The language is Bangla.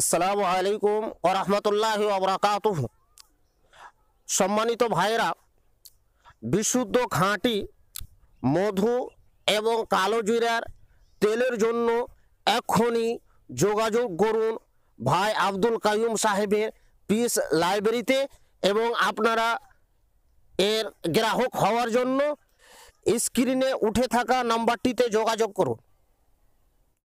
আসসালামু আলাইকুম ও রহমতুল্লাহ অবরাকাত সম্মানিত ভাইরা বিশুদ্ধ খাঁটি মধু এবং কালো জিরার তেলের জন্য এক্ষুনি যোগাযোগ করুন ভাই আব্দুল কাইম সাহেবের পিস লাইব্রেরিতে এবং আপনারা এর গ্রাহক হওয়ার জন্য স্ক্রিনে উঠে থাকা নাম্বারটিতে যোগাযোগ করুন